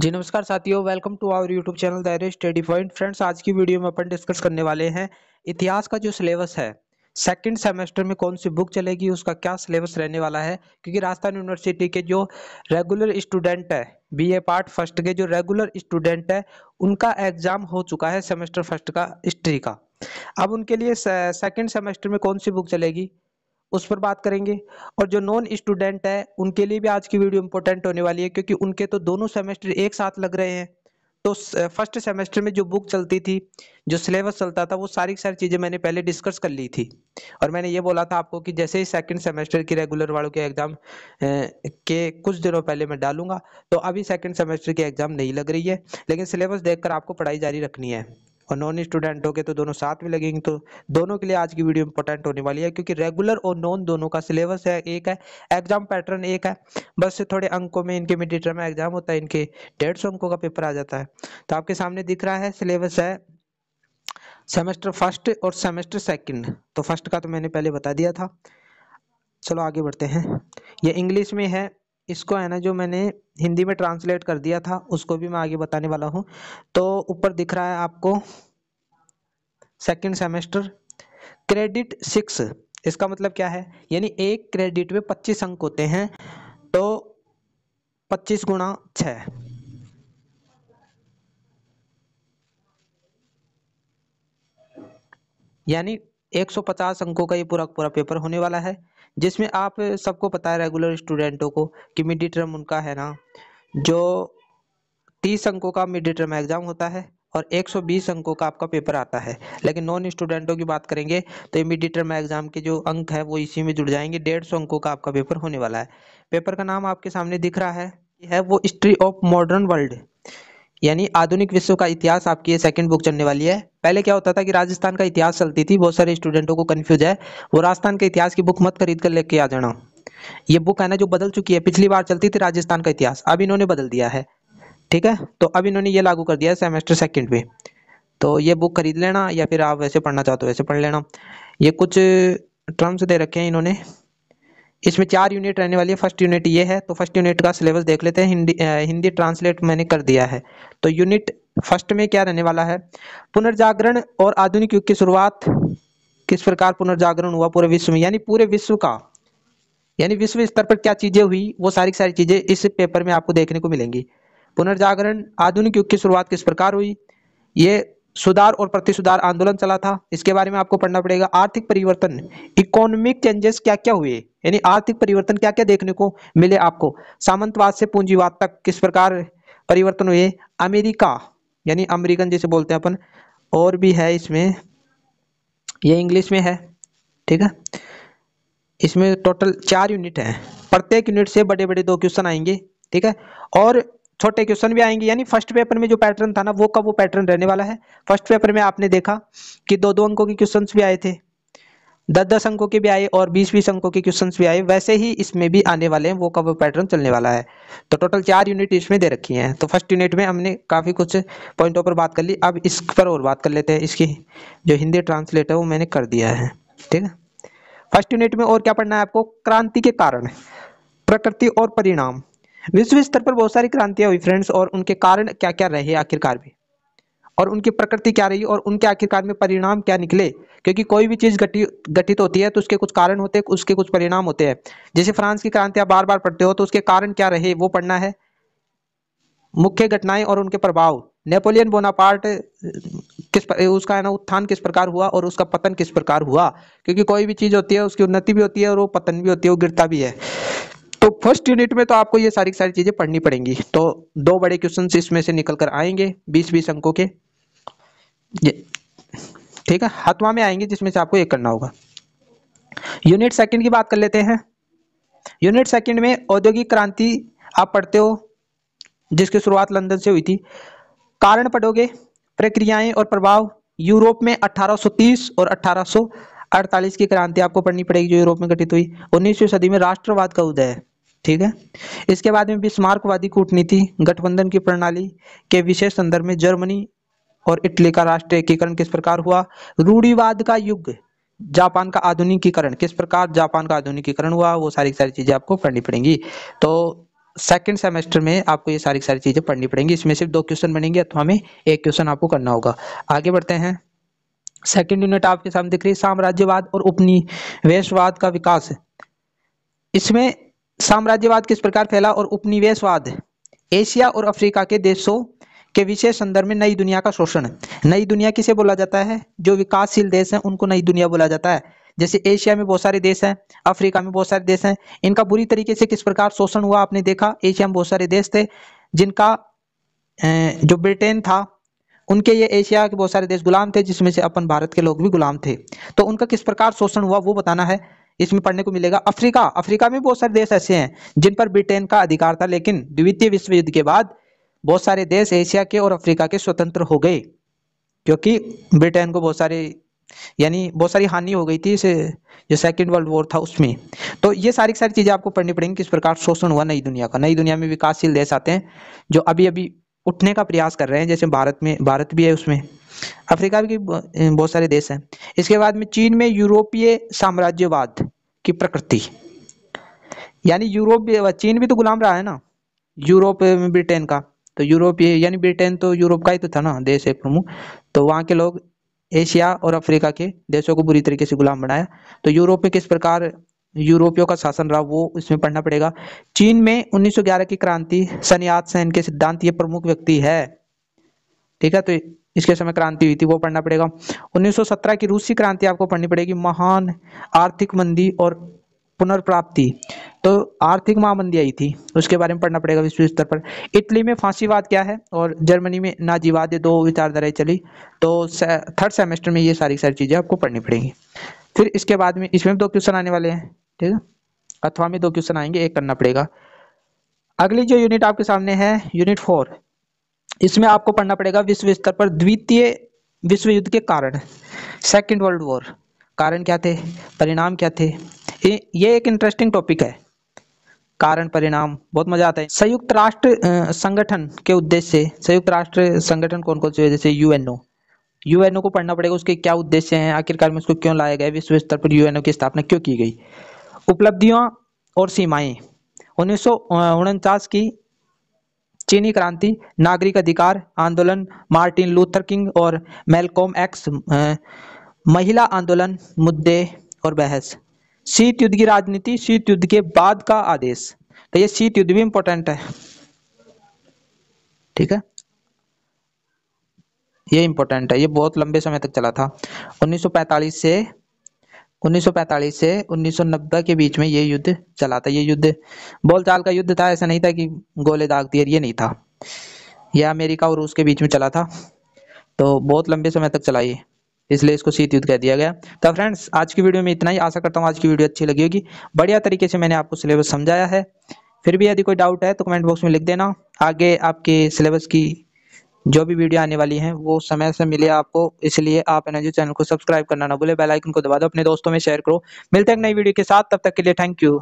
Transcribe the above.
जी नमस्कार साथियों welcome to our YouTube channel dare study point friends आज की वीडियो में अपन डिस्कस करने वाले हैं इतिहास का जो सिलेबस है सेकंड सेमेस्टर में कौन सी बुक चलेगी उसका क्या सिलेबस रहने वाला है क्योंकि राजस्थान यूनिवर्सिटी के जो रेगुलर स्टूडेंट है बी ए पार्ट फर्स्ट के जो रेगुलर स्टूडेंट है उनका एग्जाम हो चुका है सेमेस्टर फर्स्ट का हिस्ट्री का अब उनके लिए सेकेंड सेमेस्टर में कौन सी बुक चलेगी उस पर बात करेंगे और जो नॉन स्टूडेंट है उनके लिए भी आज की वीडियो इंपॉर्टेंट होने वाली है क्योंकि उनके तो दोनों सेमेस्टर एक साथ लग रहे हैं तो फर्स्ट सेमेस्टर में जो बुक चलती थी जो सिलेबस चलता था वो सारी सारी चीज़ें मैंने पहले डिस्कस कर ली थी और मैंने ये बोला था आपको कि जैसे ही सेकंड सेमेस्टर की रेगुलर वालों के एग्ज़ाम के कुछ दिनों पहले मैं डालूंगा तो अभी सेकंड सेमेस्टर की एग्ज़ाम नहीं लग रही है लेकिन सिलेबस देखकर आपको पढ़ाई जारी रखनी है और नॉन स्टूडेंट हो गए तो दोनों साथ में लगेंगे तो दोनों के लिए आज की वीडियो इंपॉर्टेंट होने वाली है क्योंकि रेगुलर और नॉन दोनों का सिलेबस है एक है एग्जाम पैटर्न एक है बस थोड़े अंकों में इनके मिड टर्म एग्जाम होता है इनके डेढ़ सौ अंकों का पेपर आ जाता है तो आपके सामने दिख रहा है सिलेबस है सेमेस्टर फर्स्ट और सेमेस्टर सेकेंड तो फर्स्ट का तो मैंने पहले बता दिया था चलो आगे बढ़ते हैं ये इंग्लिश में है इसको है ना जो मैंने हिंदी में ट्रांसलेट कर दिया था उसको भी मैं आगे बताने वाला हूँ तो ऊपर दिख रहा है आपको सेकेंड सेमेस्टर क्रेडिट सिक्स इसका मतलब क्या है यानी एक क्रेडिट में पच्चीस अंक होते हैं तो पच्चीस गुणा छ यानी 150 अंकों का ये पूरा पूरा पेपर होने वाला है जिसमें आप सबको पता है रेगुलर स्टूडेंटों को कि मिड टर्म उनका है ना जो 30 अंकों का मिड टर्म एग्जाम होता है और 120 अंकों का आपका पेपर आता है लेकिन नॉन स्टूडेंटों की बात करेंगे तो मिड टर्म एग्जाम के जो अंक है वो इसी में जुड़ जाएंगे डेढ़ सौ अंकों का आपका पेपर होने वाला है पेपर का नाम आपके सामने दिख रहा है है वो हिस्ट्री ऑफ मॉडर्न वर्ल्ड यानी आधुनिक विश्व का इतिहास आपकी ये सेकंड बुक चलने वाली है पहले क्या होता था कि राजस्थान का इतिहास चलती थी बहुत सारे स्टूडेंटों को कन्फ्यूज है वो राजस्थान के इतिहास की बुक मत खरीद कर लेके आ जाना ये बुक है ना जो बदल चुकी है पिछली बार चलती थी राजस्थान का इतिहास अब इन्होंने बदल दिया है ठीक है तो अब इन्होंने ये लागू कर दिया है सेमेस्टर सेकेंड में तो ये बुक खरीद लेना या फिर आप वैसे पढ़ना चाहते हो तो वैसे पढ़ लेना ये कुछ टर्म्स दे रखे हैं इन्होंने इसमें चार यूनिट रहने वाली है फर्स्ट यूनिट ये है तो फर्स्ट यूनिट का सिलेबस देख लेते हैं हिंदी हिंदी ट्रांसलेट मैंने कर दिया है तो यूनिट फर्स्ट में क्या रहने वाला है पुनर्जागरण और आधुनिक युग की शुरुआत किस प्रकार पुनर्जागरण हुआ पूरे विश्व में यानी पूरे विश्व का यानी विश्व स्तर पर क्या चीज़ें हुई वो सारी सारी चीज़ें इस पेपर में आपको देखने को मिलेंगी पुनर्जागरण आधुनिक युग की शुरुआत किस प्रकार हुई ये सुधार और प्रति सुधार आंदोलन चला था इसके बारे में आपको पढ़ना पड़ेगा आर्थिक परिवर्तन इकोनॉमिक चेंजेस क्या क्या हुए यानी आर्थिक परिवर्तन क्या क्या देखने को मिले आपको सामंतवाद से पूंजीवाद तक किस प्रकार परिवर्तन हुए अमेरिका यानी अमेरिकन जिसे बोलते हैं अपन और भी है इसमें ये इंग्लिश में है ठीक है इसमें टोटल चार यूनिट है प्रत्येक यूनिट से बड़े बड़े दो क्वेश्चन आएंगे ठीक है और छोटे क्वेश्चन भी आएंगे यानी फर्स्ट पेपर में जो पैटर्न था ना वो का वो पैटर्न रहने वाला है फर्स्ट पेपर में आपने देखा कि दो दो अंकों के क्वेश्चन भी आए थे दस दस अंकों के भी आए और बीस बीस अंकों के क्वेश्चन भी आए वैसे ही इसमें भी आने वाले हैं वो का वो पैटर्न चलने वाला है तो टोटल चार यूनिट इसमें दे रखी हैं तो फर्स्ट यूनिट में हमने काफ़ी कुछ पॉइंटों पर बात कर ली अब इस पर और बात कर लेते हैं इसकी जो हिंदी ट्रांसलेट है वो मैंने कर दिया है ठीक है फर्स्ट यूनिट में और क्या पढ़ना है आपको क्रांति के कारण प्रकृति और परिणाम विश्व स्तर पर बहुत सारी क्रांतियां हुई फ्रेंड्स और उनके कारण क्या क्या रहे आखिरकार में और उनकी प्रकृति क्या रही और उनके आखिरकार में परिणाम क्या निकले क्योंकि कोई भी चीज़ घटी घटित होती है तो उसके कुछ कारण होते हैं उसके कुछ परिणाम होते हैं जैसे फ्रांस की क्रांति बार बार पढ़ते हो तो उसके कारण क्या रहे वो पढ़ना है मुख्य घटनाएं और उनके प्रभाव नेपोलियन बोनापार्ट किस पर, उसका है ना उत्थान किस प्रकार हुआ और उसका पतन किस प्रकार हुआ क्योंकि कोई भी चीज़ होती है उसकी उन्नति भी होती है और वो पतन भी होती है वो गिरता भी है तो फर्स्ट यूनिट में तो आपको ये सारी सारी चीजें पढ़नी पड़ेंगी तो दो बड़े क्वेश्चन इसमें से निकल कर आएंगे बीस बीस अंकों के ठीक है हतवा में आएंगे जिसमें से आपको एक करना होगा यूनिट सेकंड की बात कर लेते हैं यूनिट सेकंड में औद्योगिक क्रांति आप पढ़ते हो जिसकी शुरुआत लंदन से हुई थी कारण पढ़ोगे प्रक्रियाएं और प्रभाव यूरोप में 1830 और 1848 की क्रांति आपको पढ़नी पड़ेगी जो यूरोप में घटित हुई उन्नीसवीं सदी में राष्ट्रवाद का उदय है ठीक है इसके बाद में विस्मार्कवादी कूटनीति गठबंधन की प्रणाली के विशेष संदर्भ में जर्मनी और इटली का राष्ट्रीय एकीकरण किस प्रकार हुआ रूढ़ीवाद का युग जापान का आधुनिकीकरण किस प्रकार जापान का आधुनिकीकरण हुआ वो सारी सारी चीजें आपको पढ़नी पड़ेंगी तो सेकेंड सेमेस्टर में आपको ये सारी सारी चीजें पढ़नी पड़ेंगी इसमें सिर्फ दो क्वेश्चन बनेंगे अथवा हमें एक क्वेश्चन आपको करना होगा आगे बढ़ते हैं सेकेंड यूनिट आपके सामने दिख रही है साम्राज्यवाद और उपनिवेशवाद का विकास इसमें साम्राज्यवाद किस प्रकार फैला और उपनिवेशवाद एशिया और अफ्रीका के देशों के विशेष संदर्भ में नई दुनिया का शोषण नई दुनिया किसे बोला जाता है जो विकासशील देश हैं उनको नई दुनिया बोला जाता है जैसे एशिया में बहुत सारे देश हैं अफ्रीका में बहुत सारे देश हैं इनका बुरी तरीके से किस प्रकार शोषण हुआ आपने देखा एशिया में बहुत सारे देश थे जिनका जो ब्रिटेन था उनके ये एशिया के बहुत सारे देश गुलाम थे जिसमें से अपन भारत के लोग भी गुलाम थे तो उनका किस प्रकार शोषण हुआ वो बताना है इसमें पढ़ने को मिलेगा अफ्रीका अफ्रीका में बहुत सारे देश ऐसे हैं जिन पर ब्रिटेन का अधिकार था लेकिन द्वितीय विश्व युद्ध के बाद बहुत सारे देश एशिया के और अफ्रीका के स्वतंत्र हो गए क्योंकि ब्रिटेन को बहुत सारे यानी बहुत सारी हानि हो गई थी इसे जो सेकेंड वर्ल्ड वॉर था उसमें तो ये सारी सारी चीज़ें आपको पढ़नी पड़ेंगी किस प्रकार शोषण हुआ नई दुनिया का नई दुनिया में विकासशील देश आते हैं जो अभी अभी उठने का प्रयास कर रहे हैं जैसे भारत में भारत भी है उसमें अफ्रीका भी बहुत सारे देश हैं इसके बाद में चीन में यूरोपीय साम्राज्यवाद की प्रकृति यानी यूरोप चीन भी तो गुलाम रहा है ना यूरोप ब्रिटेन का तो यूरोपीय यानी ब्रिटेन तो यूरोप का ही तो था ना देश है प्रमुख तो वहाँ के लोग एशिया और अफ्रीका के देशों को बुरी तरीके से गुलाम बनाया तो यूरोप में किस प्रकार यूरोपियों का शासन रहा वो इसमें पढ़ना पड़ेगा चीन में 1911 की क्रांति सनियात सेन के सिद्धांत ये प्रमुख व्यक्ति है ठीक है तो इसके समय क्रांति हुई थी वो पढ़ना पड़ेगा 1917 की रूसी क्रांति आपको पढ़नी पड़ेगी महान आर्थिक मंदी और पुनर्प्राप्ति तो आर्थिक महामंदी आई थी उसके बारे में पढ़ना पड़ेगा विश्व स्तर पर इटली में फांसीवाद क्या है और जर्मनी में नाजीवाद ये दो विचारधाराएं चली तो से, थर्ड सेमेस्टर में ये सारी सारी चीज़ें आपको पढ़नी पड़ेंगी फिर इसके बाद में इसमें दो क्वेश्चन आने वाले हैं ठीक है अथवा में दो क्वेश्चन आएंगे एक करना पड़ेगा अगली जो यूनिट आपके सामने है यूनिट फोर इसमें आपको पढ़ना पड़ेगा विश्व स्तर पर द्वितीय विश्व युद्ध के कारण सेकेंड वर्ल्ड वॉर कारण क्या थे परिणाम क्या थे ये एक इंटरेस्टिंग टॉपिक है कारण परिणाम बहुत मजा आता है संयुक्त राष्ट्र संगठन के उद्देश्य से संयुक्त राष्ट्र संगठन कौन कौन से जैसे यूएनओ यूएनओ को पढ़ना पड़ेगा उसके क्या उद्देश्य हैं आखिरकार में उसको क्यों लाया गया विश्व स्तर पर यूएनओ की स्थापना क्यों की गई उपलब्धियां और सीमाएं उन्नीस की चीनी क्रांति नागरिक अधिकार आंदोलन मार्टिन लूथर किंग और मेलकॉम एक्स महिला आंदोलन मुद्दे और बहस शीत युद्ध की राजनीति शीत युद्ध के बाद का आदेश तो ये शीत युद्ध भी इंपॉर्टेंट है ठीक है ये इंपॉर्टेंट है ये बहुत लंबे समय तक चला था 1945 से 1945 से 1990 के बीच में ये युद्ध चला था ये युद्ध बोलचाल का युद्ध था ऐसा नहीं था कि गोले दाग दिए ये नहीं था यह अमेरिका और रूस के बीच में चला था तो बहुत लंबे समय तक चला ये इसलिए इसको शीत युद्ध कह दिया गया तो फ्रेंड्स आज की वीडियो में इतना ही आशा करता हूँ आज की वीडियो अच्छी लगी होगी बढ़िया तरीके से मैंने आपको सिलेबस समझाया है फिर भी यदि कोई डाउट है तो कमेंट बॉक्स में लिख देना आगे आपके सिलेबस की जो भी वीडियो आने वाली है वो समय से मिले आपको इसलिए आप एनर्जी चैनल को सब्सक्राइब करना ना भूले बेलाइकन को दबा दो अपने दोस्तों में शेयर करो मिलते हैं नई वीडियो के साथ तब तक के लिए थैंक यू